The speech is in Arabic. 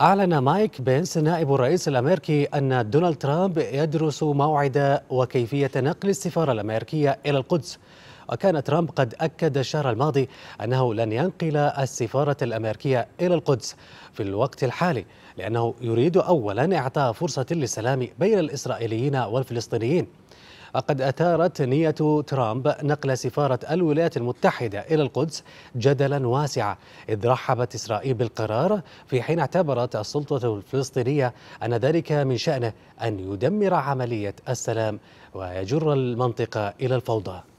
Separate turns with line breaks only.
أعلن مايك بينس نائب الرئيس الأمريكي أن دونالد ترامب يدرس موعد وكيفية نقل السفارة الأمريكية إلى القدس وكان ترامب قد أكد الشهر الماضي أنه لن ينقل السفارة الأمريكية إلى القدس في الوقت الحالي لأنه يريد أولا إعطاء فرصة للسلام بين الإسرائيليين والفلسطينيين وقد أثارت نية ترامب نقل سفارة الولايات المتحدة إلى القدس جدلا واسعا إذ رحبت إسرائيل بالقرار في حين اعتبرت السلطة الفلسطينية أن ذلك من شأنه أن يدمر عملية السلام ويجر المنطقة إلى الفوضى